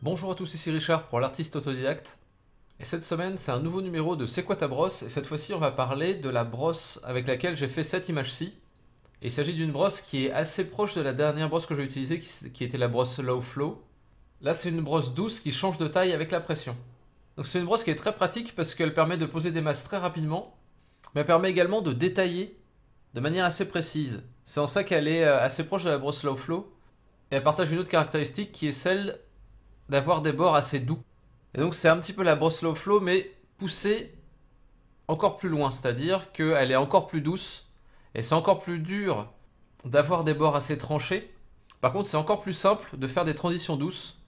Bonjour à tous, ici Richard pour l'artiste autodidacte. Et cette semaine, c'est un nouveau numéro de C'est quoi ta brosse Et cette fois-ci, on va parler de la brosse avec laquelle j'ai fait cette image-ci. Il s'agit d'une brosse qui est assez proche de la dernière brosse que j'ai utilisée, qui était la brosse Low Flow. Là, c'est une brosse douce qui change de taille avec la pression. Donc c'est une brosse qui est très pratique parce qu'elle permet de poser des masses très rapidement, mais elle permet également de détailler de manière assez précise. C'est en ça qu'elle est euh, assez proche de la brosse Low Flow. Et elle partage une autre caractéristique qui est celle d'avoir des bords assez doux. Et donc c'est un petit peu la brosse Low Flow mais poussée encore plus loin. C'est-à-dire qu'elle est encore plus douce et c'est encore plus dur d'avoir des bords assez tranchés. Par contre c'est encore plus simple de faire des transitions douces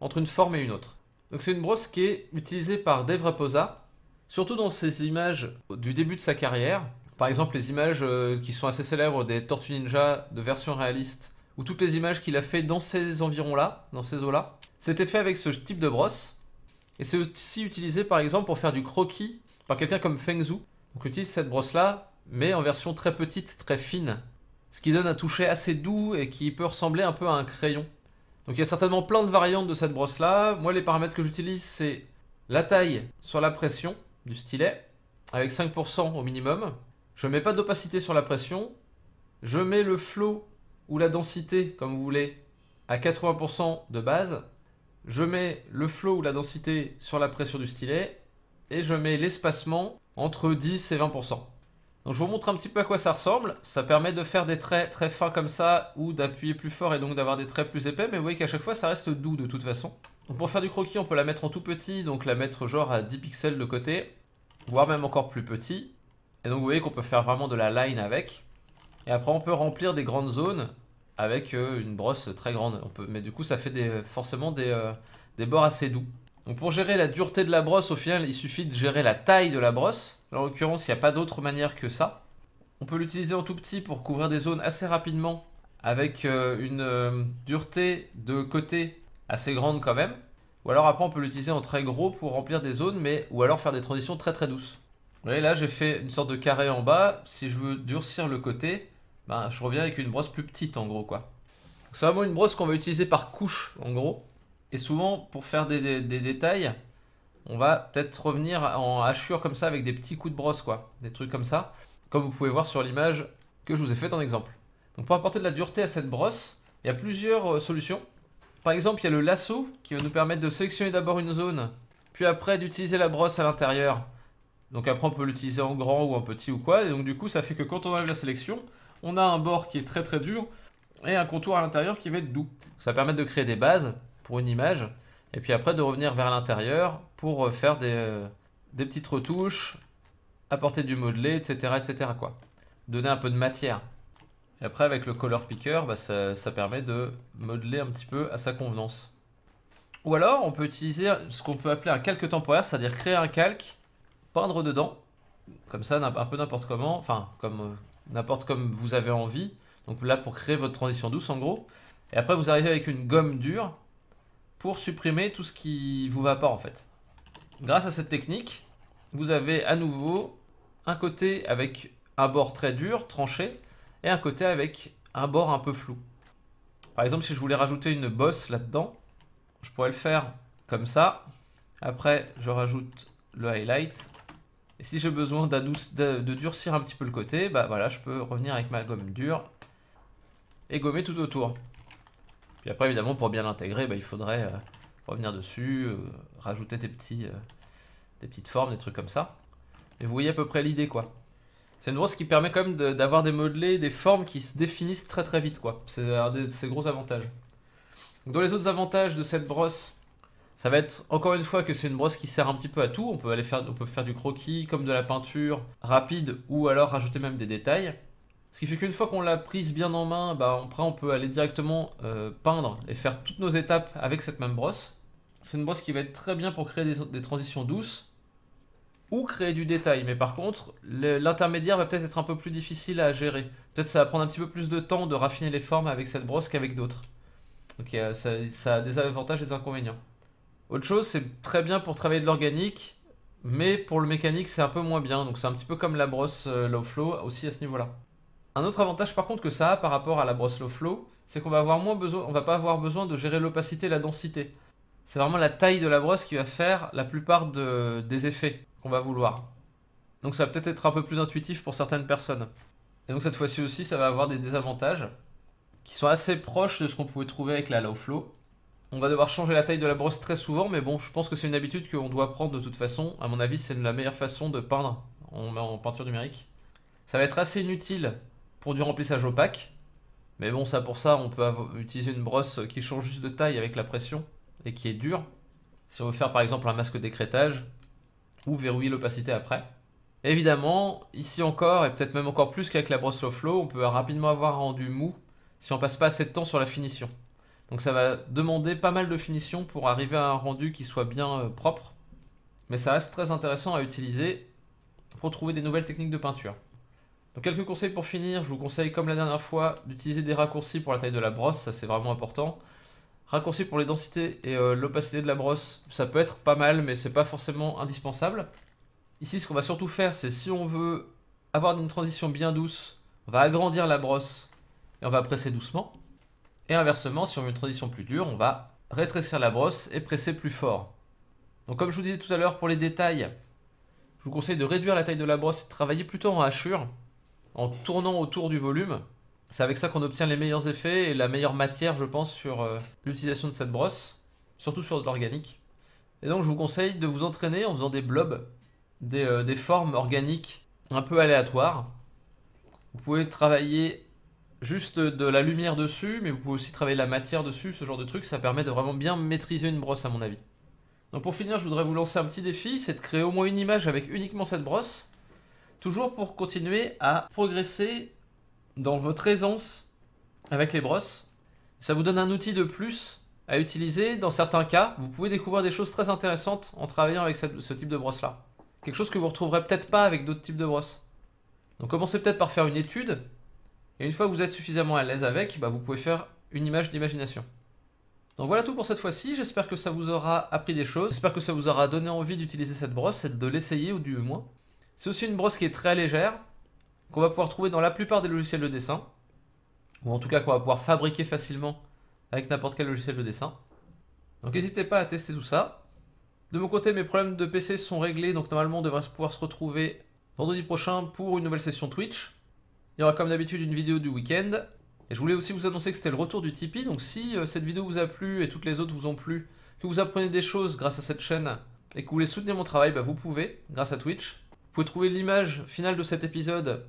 entre une forme et une autre. Donc c'est une brosse qui est utilisée par Devra Raposa, surtout dans ses images du début de sa carrière, par exemple, les images euh, qui sont assez célèbres des Tortues Ninja de version réaliste, ou toutes les images qu'il a fait dans ces environs-là, dans ces eaux-là, c'était fait avec ce type de brosse. Et c'est aussi utilisé par exemple pour faire du croquis par quelqu'un comme Feng Zhu. Donc utilise cette brosse-là, mais en version très petite, très fine. Ce qui donne un toucher assez doux et qui peut ressembler un peu à un crayon. Donc il y a certainement plein de variantes de cette brosse-là. Moi, les paramètres que j'utilise, c'est la taille sur la pression du stylet, avec 5% au minimum, je mets pas d'opacité sur la pression. Je mets le flow ou la densité, comme vous voulez, à 80% de base. Je mets le flow ou la densité sur la pression du stylet. Et je mets l'espacement entre 10 et 20%. Donc je vous montre un petit peu à quoi ça ressemble. Ça permet de faire des traits très fins comme ça ou d'appuyer plus fort et donc d'avoir des traits plus épais. Mais vous voyez qu'à chaque fois ça reste doux de toute façon. pour faire du croquis on peut la mettre en tout petit, donc la mettre genre à 10 pixels de côté, voire même encore plus petit. Et donc vous voyez qu'on peut faire vraiment de la line avec. Et après on peut remplir des grandes zones avec euh, une brosse très grande. On peut, mais du coup ça fait des, forcément des, euh, des bords assez doux. Donc pour gérer la dureté de la brosse, au final il suffit de gérer la taille de la brosse. Là en l'occurrence il n'y a pas d'autre manière que ça. On peut l'utiliser en tout petit pour couvrir des zones assez rapidement avec euh, une dureté de côté assez grande quand même. Ou alors après on peut l'utiliser en très gros pour remplir des zones mais ou alors faire des transitions très très douces là j'ai fait une sorte de carré en bas. Si je veux durcir le côté, ben, je reviens avec une brosse plus petite en gros quoi. C'est vraiment une brosse qu'on va utiliser par couche en gros. Et souvent pour faire des, détails, on va peut-être revenir en hachure comme ça avec des petits coups de brosse quoi. Des trucs comme ça. Comme vous pouvez voir sur l'image que je vous ai faite en exemple. Donc pour apporter de la dureté à cette brosse, il y a plusieurs euh, solutions. Par exemple, il y a le lasso qui va nous permettre de sélectionner d'abord une zone, puis après d'utiliser la brosse à l'intérieur donc après, on peut l'utiliser en grand ou en petit ou quoi. Et donc du coup, ça fait que quand on enlève la sélection, on a un bord qui est très très dur et un contour à l'intérieur qui va être doux. Ça permet de créer des bases pour une image et puis après de revenir vers l'intérieur pour euh, faire euh, des, petites retouches, apporter du modelé, etc. etc. Quoi. Donner un peu de matière. Et après avec le color picker, bah, ça, ça permet de modeler un petit peu à sa convenance. Ou alors on peut utiliser ce qu'on peut appeler un calque temporaire, c'est-à-dire créer un calque peindre dedans, comme ça, un peu n'importe comment, enfin, comme euh, n'importe comme vous avez envie. Donc là, pour créer votre transition douce, en gros. Et après, vous arrivez avec une gomme dure pour supprimer tout ce qui vous va pas, en fait. Grâce à cette technique, vous avez à nouveau un côté avec un bord très dur, tranché, et un côté avec un bord un peu flou. Par exemple, si je voulais rajouter une bosse là-dedans, je pourrais le faire comme ça. Après, je rajoute le highlight et si j'ai besoin de, durcir un petit peu le côté, bah voilà, je peux revenir avec ma gomme dure et gommer tout autour. Puis après, évidemment, pour bien l'intégrer, bah, il faudrait euh, revenir dessus, euh, rajouter des, petits, euh, des petites formes, des trucs comme ça. Et vous voyez à peu près l'idée, quoi. C'est une brosse qui permet quand même d'avoir des modelés, des formes qui se définissent très très vite, quoi. C'est un de ses gros avantages. Donc, dans les autres avantages de cette brosse, ça va être encore une fois que c'est une brosse qui sert un petit peu à tout. On peut aller faire, on peut faire du croquis comme de la peinture rapide ou alors rajouter même des détails. Ce qui fait qu'une fois qu'on l'a prise bien en main, bah, après on peut aller directement euh, peindre et faire toutes nos étapes avec cette même brosse. C'est une brosse qui va être très bien pour créer des, transitions douces ou créer du détail. Mais par contre, l'intermédiaire va peut-être être un peu plus difficile à gérer. Peut-être ça va prendre un petit peu plus de temps de raffiner les formes avec cette brosse qu'avec d'autres. Donc ça, ça a des avantages et des inconvénients. Autre chose, c'est très bien pour travailler de l'organique, mais pour le mécanique, c'est un peu moins bien. Donc c'est un petit peu comme la brosse euh, low flow aussi à ce niveau-là. Un autre avantage par contre que ça a par rapport à la brosse low flow, c'est qu'on va avoir moins besoin, on va pas avoir besoin de gérer l'opacité et la densité. C'est vraiment la taille de la brosse qui va faire la plupart des effets qu'on va vouloir. Donc ça va peut-être être un peu plus intuitif pour certaines personnes. Et donc cette fois-ci aussi, ça va avoir des désavantages qui sont assez proches de ce qu'on pouvait trouver avec la low flow, on va devoir changer la taille de la brosse très souvent, mais bon, je pense que c'est une habitude qu'on doit prendre de toute façon. À mon avis, c'est la meilleure façon de peindre en, peinture numérique. Ça va être assez inutile pour du remplissage opaque, mais bon, ça pour ça, on peut utiliser une brosse qui change juste de taille avec la pression et qui est dure. Si on veut faire par exemple un masque d'écrétage ou verrouiller l'opacité après. évidemment, ici encore, et peut-être même encore plus qu'avec la brosse low flow, on peut rapidement avoir un rendu mou si on passe pas assez de temps sur la finition. Donc ça va demander pas mal de finition pour arriver à un rendu qui soit bien euh, propre. Mais ça reste très intéressant à utiliser pour trouver des nouvelles techniques de peinture. Donc quelques conseils pour finir, je vous conseille comme la dernière fois d'utiliser des raccourcis pour la taille de la brosse, ça c'est vraiment important. Raccourcis pour les densités et euh, l'opacité de la brosse, ça peut être pas mal mais c'est pas forcément indispensable. Ici ce qu'on va surtout faire c'est si on veut avoir une transition bien douce, on va agrandir la brosse et on va presser doucement. Et inversement, si on veut une transition plus dure, on va rétrécir la brosse et presser plus fort. Donc comme je vous disais tout à l'heure pour les détails, je vous conseille de réduire la taille de la brosse et de travailler plutôt en hachure, en tournant autour du volume. C'est avec ça qu'on obtient les meilleurs effets et la meilleure matière, je pense, sur euh, l'utilisation de cette brosse, surtout sur de l'organique. Et donc je vous conseille de vous entraîner en faisant des blobs, des euh, formes organiques un peu aléatoires. Vous pouvez travailler juste de la lumière dessus, mais vous pouvez aussi travailler la matière dessus, ce genre de truc, ça permet de vraiment bien maîtriser une brosse à mon avis. Donc pour finir, je voudrais vous lancer un petit défi, c'est de créer au moins une image avec uniquement cette brosse, toujours pour continuer à progresser dans votre aisance avec les brosses. Ça vous donne un outil de plus à utiliser. Dans certains cas, vous pouvez découvrir des choses très intéressantes en travaillant avec ce type de brosse-là. Quelque chose que vous retrouverez peut-être pas avec d'autres types de brosses. Donc commencez peut-être par faire une étude et une fois que vous êtes suffisamment à l'aise avec, bah, vous pouvez faire une image d'imagination. Donc voilà tout pour cette fois-ci, j'espère que ça vous aura appris des choses, j'espère que ça vous aura donné envie d'utiliser cette brosse de l'essayer ou du moins. C'est aussi une brosse qui est très légère, qu'on va pouvoir trouver dans la plupart des logiciels de dessin, ou en tout cas qu'on va pouvoir fabriquer facilement avec n'importe quel logiciel de dessin. Donc n'hésitez pas à tester tout ça. De mon côté, mes problèmes de PC sont réglés, donc normalement on devrait pouvoir se retrouver vendredi prochain pour une nouvelle session Twitch. Il y aura comme d'habitude une vidéo du week-end. Et je voulais aussi vous annoncer que c'était le retour du Tipeee. Donc si euh, cette vidéo vous a plu et toutes les autres vous ont plu, que vous apprenez des choses grâce à cette chaîne et que vous voulez soutenir mon travail, bah, vous pouvez grâce à Twitch. Vous pouvez trouver l'image finale de cet épisode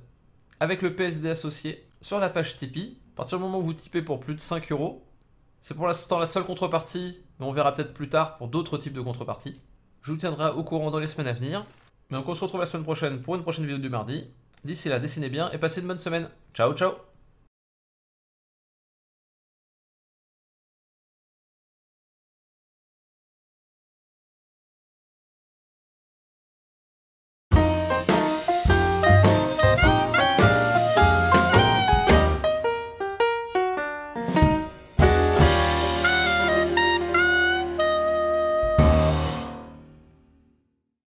avec le PSD associé sur la page Tipeee. À partir du moment où vous typez pour plus de 5 euros, c'est pour l'instant la seule contrepartie, mais on verra peut-être plus tard pour d'autres types de contreparties. Je vous tiendrai au courant dans les semaines à venir. Mais on se retrouve la semaine prochaine pour une prochaine vidéo du mardi. D'ici là, dessinez bien et passez une bonne semaine. Ciao, ciao